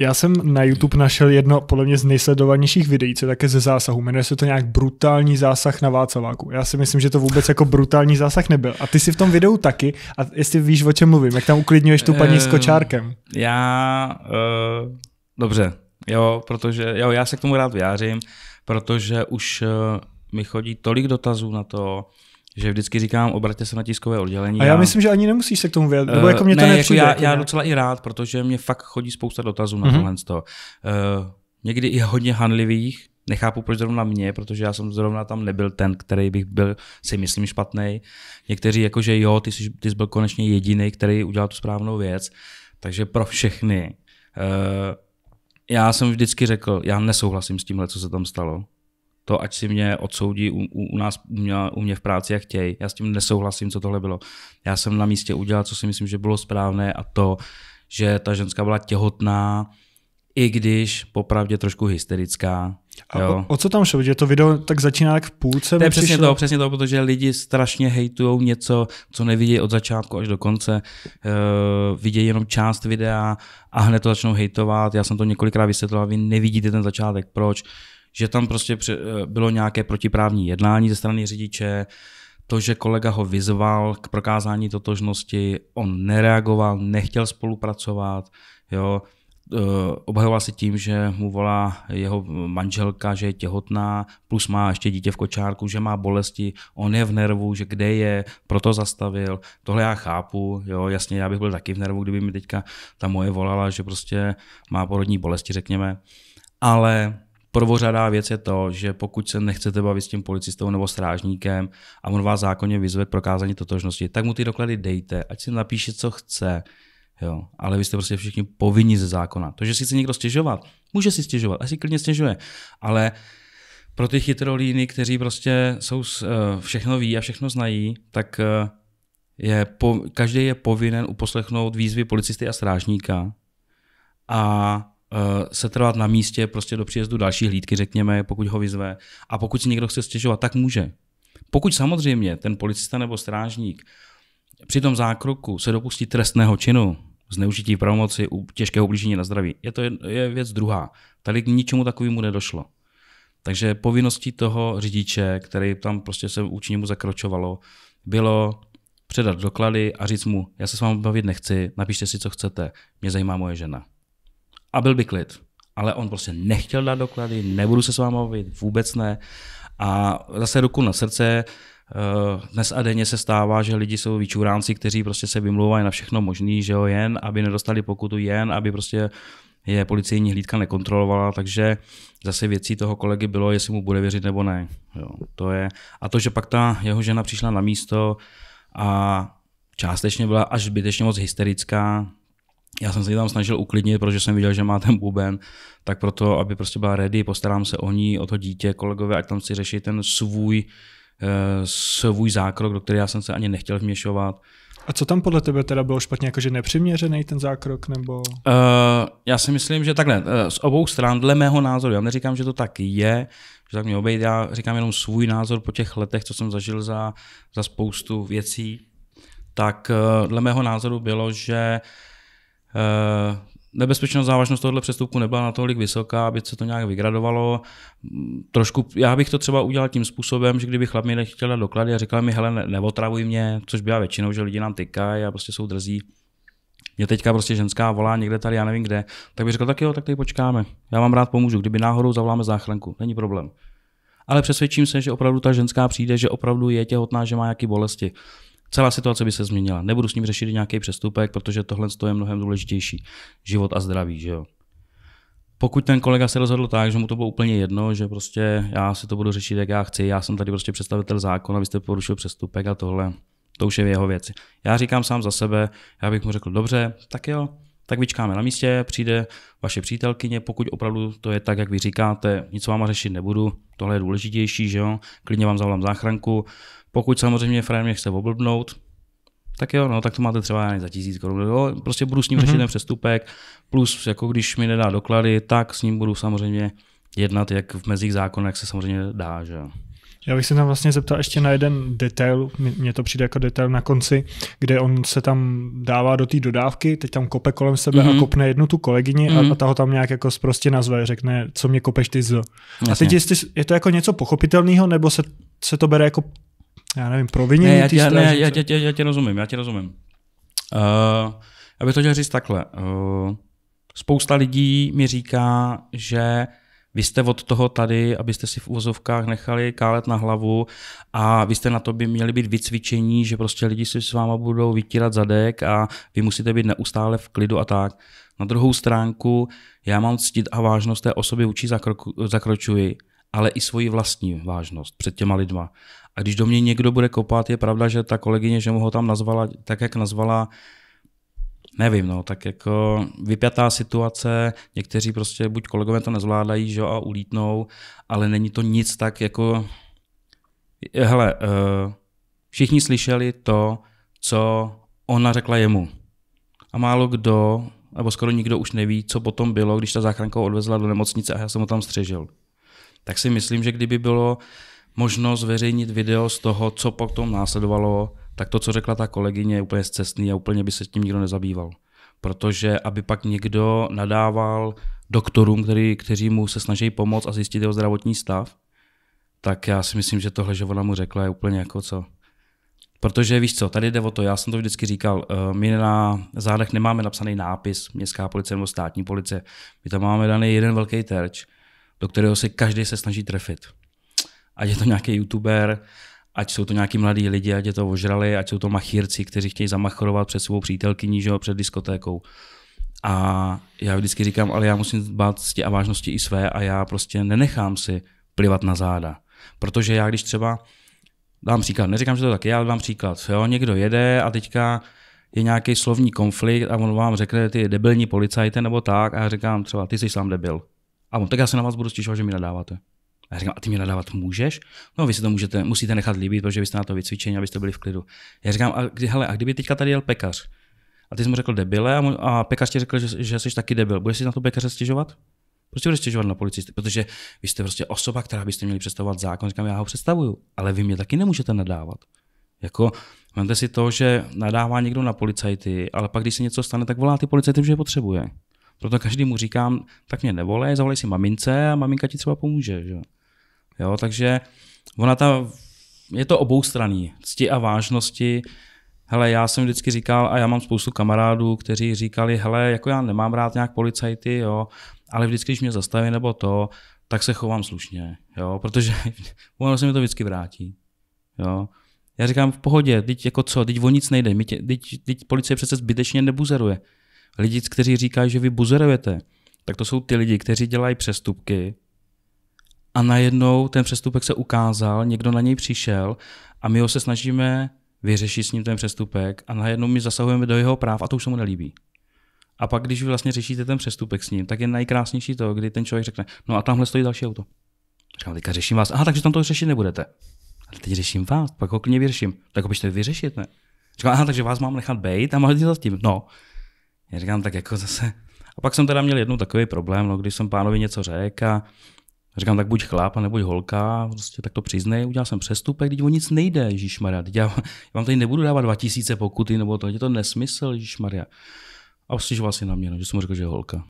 Já jsem na YouTube našel jedno podle mě z nejsledovanějších videí, co je také ze zásahu. Jmenuje se to nějak brutální zásah na Václaváku. Já si myslím, že to vůbec jako brutální zásah nebyl. A ty si v tom videu taky. A jestli víš, o čem mluvím, jak tam uklidňuješ tu paní s ehm, kočárkem? Já, uh, dobře, jo, protože, jo, já se k tomu rád vyjářím, protože už uh, mi chodí tolik dotazů na to, že vždycky říkám, obraťte se na tiskové oddělení. A já, já myslím, že ani nemusíš se k tomu vědět. Eh, jako mě ne, to jako nepřijde. Jako já, jako já docela i rád, protože mě fakt chodí spousta dotazů na mm-hmm. tohle z toho. Uh, někdy i hodně hanlivých, nechápu, proč zrovna mě, protože já jsem zrovna tam nebyl ten, který bych byl, si myslím, špatný. Někteří jako, že jo, ty jsi, ty jsi byl konečně jediný, který udělal tu správnou věc, takže pro všechny. Uh, já jsem vždycky řekl, já nesouhlasím s tímhle, co se tam stalo to ať si mě odsoudí u, u, u nás, u mě, u mě v práci, jak chtějí. Já s tím nesouhlasím, co tohle bylo. Já jsem na místě udělal, co si myslím, že bylo správné a to, že ta ženská byla těhotná, i když popravdě trošku hysterická. A jo. O, o co tam šlo? Že to video tak začíná jak v půlce? To je přesně to, přesně to, protože lidi strašně hejtují něco, co nevidí od začátku až do konce. Uh, vidějí jenom část videa a hned to začnou hejtovat. Já jsem to několikrát vysvětloval, vy nevidíte ten začátek, proč že tam prostě eh, bylo nějaké protiprávní jednání ze strany řidiče, to, že kolega ho vyzval k prokázání totožnosti, on nereagoval, nechtěl spolupracovat, jo, eh, obhajoval se tím, že mu volá jeho manželka, že je těhotná, plus má ještě dítě v kočárku, že má bolesti, on je v nervu, že kde je, proto zastavil. Tohle já chápu, jo, jasně, já bych byl taky v nervu, kdyby mi teďka ta moje volala, že prostě má porodní bolesti, řekněme. Ale prvořadá věc je to, že pokud se nechcete bavit s tím policistou nebo strážníkem a on vás zákonně vyzve k prokázání totožnosti, tak mu ty doklady dejte, ať si napíše, co chce. Jo, ale vy jste prostě všichni povinni ze zákona. To, že si chce někdo stěžovat, může si stěžovat, asi klidně stěžuje, ale pro ty chytrolíny, kteří prostě jsou eh, všechno ví a všechno znají, tak eh, je po, každý je povinen uposlechnout výzvy policisty a strážníka a Eh, setrvat na místě prostě do příjezdu další hlídky, řekněme, pokud ho vyzve. A pokud si někdo chce stěžovat, tak může. Pokud samozřejmě ten policista nebo strážník při tom zákroku se dopustí trestného činu, zneužití pravomoci, těžkého ublížení na zdraví, je to je, věc druhá. Tady k ničemu takovému nedošlo. Takže povinností toho řidiče, který tam prostě se vůči mu zakročovalo, bylo předat doklady a říct mu, já se s vámi bavit nechci, napište si, co chcete, mě zajímá moje žena a byl by klid. Ale on prostě nechtěl dát doklady, nebudu se s vámi bavit, vůbec ne. A zase ruku na srdce, eh, dnes a denně se stává, že lidi jsou vyčuránci, kteří prostě se vymlouvají na všechno možný, že jo, jen, aby nedostali pokutu, jen, aby prostě je policejní hlídka nekontrolovala, takže zase věcí toho kolegy bylo, jestli mu bude věřit nebo ne. Jo, to je. A to, že pak ta jeho žena přišla na místo a částečně byla až zbytečně moc hysterická, já jsem se tam snažil uklidnit, protože jsem viděl, že má ten buben, tak proto, aby prostě byla ready, postarám se o ní, o to dítě, kolegové, ať tam si řeší ten svůj, eh, svůj zákrok, do který já jsem se ani nechtěl vměšovat. A co tam podle tebe teda bylo špatně, jakože nepřiměřený ten zákrok, nebo? Uh, já si myslím, že takhle, eh, z obou stran, dle mého názoru, já neříkám, že to tak je, že tak mě obejde. já říkám jenom svůj názor po těch letech, co jsem zažil za, za spoustu věcí, tak uh, dle mého názoru bylo, že uh, Eh, nebezpečnost, závažnost tohoto přestupku nebyla natolik vysoká, aby se to nějak vygradovalo. Trošku, já bych to třeba udělal tím způsobem, že kdyby chlap mi nechtěl dát doklady a říkal mi, hele, neotravuj mě, což byla většinou, že lidi nám tykají a prostě jsou drzí, mě teďka prostě ženská volá někde tady, já nevím kde, tak bych řekl, tak jo, tak tady počkáme, já vám rád pomůžu, kdyby náhodou zavoláme záchranku, není problém. Ale přesvědčím se, že opravdu ta ženská přijde, že opravdu je těhotná, že má nějaké bolesti. Celá situace by se změnila. Nebudu s ním řešit nějaký přestupek, protože tohle je mnohem důležitější. Život a zdraví, že jo. Pokud ten kolega se rozhodl tak, že mu to bylo úplně jedno, že prostě já si to budu řešit, jak já chci, já jsem tady prostě představitel zákona, vy jste porušil přestupek a tohle, to už je v jeho věci. Já říkám sám za sebe, já bych mu řekl, dobře, tak jo, tak vyčkáme na místě, přijde vaše přítelkyně, pokud opravdu to je tak, jak vy říkáte, nic vám řešit nebudu, tohle je důležitější, že jo, klidně vám zavolám záchranku. Pokud samozřejmě frajer mě chce oblbnout, tak jo, no, tak to máte třeba za tisíc korun. Jo, prostě budu s ním mm-hmm. řešit mhm. ten přestupek, plus jako když mi nedá doklady, tak s ním budu samozřejmě jednat, jak v mezích zákonech se samozřejmě dá, že jo. Já bych se tam vlastně zeptal ještě na jeden detail, mně to přijde jako detail na konci, kde on se tam dává do té dodávky, teď tam kope kolem sebe mm-hmm. a mhm. kopne jednu tu kolegyni mm-hmm. a, mhm. a ta ho tam nějak jako prostě nazve, řekne, co mě kopeš ty z. Jasně. A teď jestli, je to jako něco pochopitelného, nebo se, se to bere jako, já nevím, provinění? Ne, já, tě, ne, já, já, já, já, já tě rozumím, já tě rozumím. Uh, já bych to chtěl říct takhle. Uh, spousta lidí mi říká, že vy jste od toho tady, abyste si v úvozovkách nechali kálet na hlavu a vy jste na to by měli být vycvičení, že prostě lidi si s váma budou vytírat zadek a vy musíte být neustále v klidu a tak. Na druhou stránku, já mám ctit a vážnost té osoby učí zakroku, zakročuji, ale i svoji vlastní vážnost před těma lidma. A když do mě někdo bude kopat, je pravda, že ta kolegyně, že mu ho tam nazvala tak, jak nazvala, nevím, no, tak jako vypjatá situace, někteří prostě buď kolegové to nezvládají, že a ulítnou, ale není to nic tak jako, hele, uh, všichni slyšeli to, co ona řekla jemu. A málo kdo, nebo skoro nikdo už neví, co potom bylo, když ta záchranka odvezla do nemocnice a já jsem ho tam střežil. Tak si myslím, že kdyby bylo možno zveřejnit video z toho, co potom následovalo, tak to, co řekla ta kolegyně, je úplně zcestný a úplně by se tím nikdo nezabýval. Protože aby pak někdo nadával doktorům, který, kteří mu se snaží pomoct a zjistit jeho zdravotní stav, tak já si myslím, že tohle, že ona mu řekla, je úplně jako co. Protože víš co, tady jde o to, já jsem to vždycky říkal, eh, my na zádech nemáme napsaný nápis městská policie nebo státní policie. My tam máme daný jeden velký terč, do kterého si každý se snaží trefit. Ať je to nějaký youtuber, ať jsou to nějaký mladí lidi, ať je to ožrali, ať jsou to machírci, kteří chtějí zamachrovat před svou přítelkyní, že jo, před diskotékou. A já vždycky říkám, ale já musím dbát cti a vážnosti i své a já prostě nenechám si plivat na záda. Protože já když třeba, dám příklad, neříkám, že to taky, ale dám příklad, jo, někdo jede a teďka je nějaký slovní konflikt a on vám řekne, ty debilní policajte nebo tak a já říkám třeba, ty jsi sám debil. A on, tak já se na vás budu stěžovat, že mi nadáváte. A já říkám, a ty mě nadávat můžeš? No, vy si to můžete, musíte nechat líbit, protože vy jste na to vycvičení, abyste byli v klidu. Já říkám, a, kdy, hele, a kdyby teďka tady jel pekař, a ty jsi mu řekl debile a, mu, a pekař ti řekl, že, že jsi taky debil, budeš si na to pekaře stěžovat? Prostě budeš stěžovat na policisty, protože vy jste prostě osoba, která byste měli představovat zákon. Říkám, já ho představuju, ale vy mě taky nemůžete nadávat. Jako, vemte si to, že nadává někdo na policajty, ale pak, když se něco stane, tak volá ty policajty, že je potřebuje. Proto každý mu říkám, tak mě nevolej, zavolej si mamince a maminka ti třeba pomůže. Že? Jo, takže ona ta, je to oboustraný, cti a vážnosti. Hele, já jsem vždycky říkal, a já mám spoustu kamarádů, kteří říkali, hele, jako já nemám rád nějak policajty, jo, ale vždycky, když mě zastaví nebo to, tak se chovám slušně, jo, protože ono se mi to vždycky vrátí, jo. Já říkám, v pohodě, teď jako co, teď o nic nejde, teď, policie přece zbytečně nebuzeruje. Lidi, kteří říkají, že vy buzerujete, tak to jsou ty lidi, kteří dělají přestupky, a najednou ten přestupek se ukázal, někdo na něj přišel a my ho se snažíme vyřešit s ním ten přestupek a najednou my zasahujeme do jeho práv a to už se mu nelíbí. A pak, když vlastně řešíte ten přestupek s ním, tak je nejkrásnější to, kdy ten člověk řekne, no a tamhle stojí další auto. Říkám, teďka řeším vás. Aha, takže tam to řešit nebudete. Ale teď řeším vás, pak ho klidně vyřeším. Tak ho byste vyřešit, ne? Říkám, aha, takže vás mám nechat bejt a máte za tím. No. Já říkám, tak jako zase. A pak jsem teda měl jednu takový problém, no, když jsem pánovi něco řekl a říkám, tak buď chlap, nebo holka, prostě tak to přiznej, udělal jsem přestupek, když o nic nejde, Ježíš Maria. já, já, vám tady nebudu dávat 2000 pokuty, nebo to, je to nesmysl, Maria. A uslyšoval si na mě, no, že jsem mu řekl, že je holka.